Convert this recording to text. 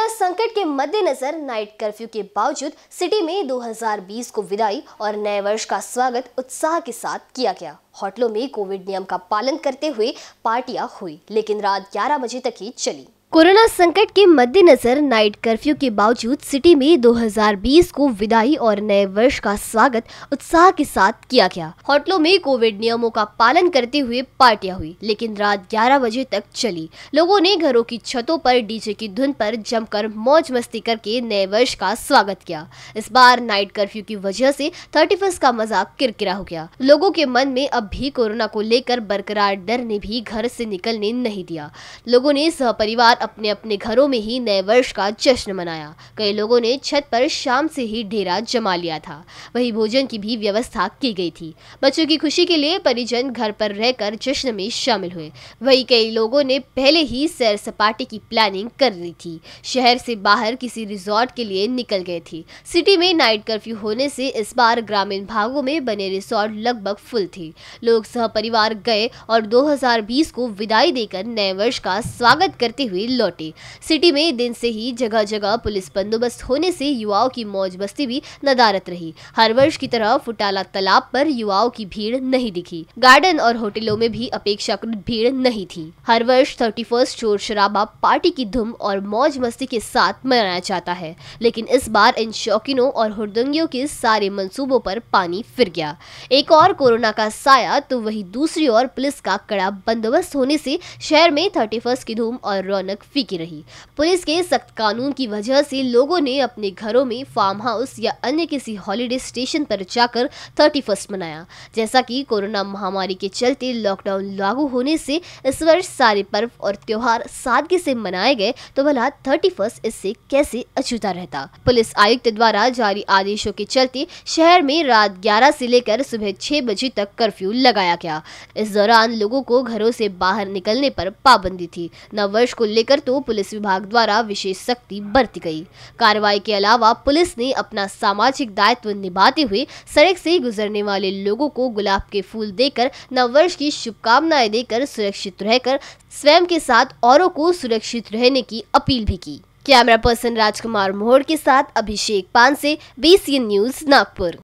corona संकट के मद्देनजर नाइट कर्फ्यू के बावजूद सिटी में 2020 को विदाई और नए वर्ष का स्वागत उत्साह के साथ किया गया होटलों में कोविड नियम का पालन करते हुए पार्टियां हुई लेकिन रात 11 बजे तक ही चली कोरोना संकट के मद्देनजर नाइट कर्फ्यू के बावजूद सिटी में 2020 को विदाई और नए वर्ष का स्वागत उत्साह के साथ किया गया होटलों में कोविड नियमों का पालन करते हुए पार्टियां हुई लेकिन रात 11 बजे तक चली लोगों ने घरों की छतों पर डीजे की धुन पर जमकर मौज मस्ती करके नए वर्ष का स्वागत किया इस बार नाइट कर्फ्यू की वजह से थर्टी का मजाक किरकिरा हो गया लोगों के मन में अब भी कोरोना को लेकर बरकरार डर ने भी घर से निकलने नहीं दिया लोगों ने सहपरिवार अपने अपने घरों में ही नए वर्ष का जश्न मनाया कई लोगों ने छत पर शाम से ही ढेरा जमा लिया था वही भोजन की भी व्यवस्था की गई थी बच्चों की खुशी के लिए परिजन घर पर रहकर जश्न में शामिल हुए वही कई लोगों ने पहले ही सैर सपाटे की प्लानिंग कर ली थी शहर से बाहर किसी रिजॉर्ट के लिए निकल गए थे सिटी में नाइट कर्फ्यू होने से इस बार ग्रामीण भागों में बने रिसोर्ट लगभग फुल थे लोग सहपरिवार गए और 2020 को विदाई देकर नए वर्ष का स्वागत करते हुए लौटे सिटी में दिन से ही जगह जगह पुलिस बंदोबस्त होने से युवाओं की मौज बस्ती भी नदारत रही हर वर्ष की तरह फुटाला तालाब पर युवाओं की भीड़ नहीं दिखी गार्डन और होटलों में भी अपेक्षाकृत भीड़ नहीं थी हर वर्ष थर्टी फर्स्ट शोर शराबा पार्टी की धुम और मौज मस्ती के साथ मनाया जाता है लेकिन इस बार इन शौकीनों और हुरदंगियों के सारे मंसूबों पर पानी फिर गया एक और कोरोना का साया तो वही दूसरी ओर पुलिस का कड़ा बंदोबस्त होने से शहर में थर्टी फर्स्ट की धूम और रौनक तक फीकी रही पुलिस के सख्त कानून की वजह से लोगों ने अपने घरों में फार्म हाउस या अन्य किसी हॉलीडे स्टेशन पर जाकर थर्टी फर्स्ट मनाया जैसा कि कोरोना महामारी के चलते लॉकडाउन लागू होने से इस वर्ष सारे पर्व और त्योहार सादगी से मनाए गए तो भला थर्टी फर्स्ट इससे कैसे अछूता रहता पुलिस आयुक्त द्वारा जारी आदेशों के चलते शहर में रात ग्यारह से लेकर सुबह छह बजे तक कर्फ्यू लगाया गया इस दौरान लोगों को घरों से बाहर निकलने पर पाबंदी थी नववर्ष को लेकर लेकर तो पुलिस विभाग द्वारा विशेष सख्ती बरती गई कार्रवाई के अलावा पुलिस ने अपना सामाजिक दायित्व निभाते हुए सड़क से गुजरने वाले लोगों को गुलाब के फूल देकर नववर्ष की शुभकामनाएं देकर सुरक्षित रहकर स्वयं के साथ औरों को सुरक्षित रहने की अपील भी की कैमरा पर्सन राजकुमार मोहड़ के साथ अभिषेक पान से बी न्यूज नागपुर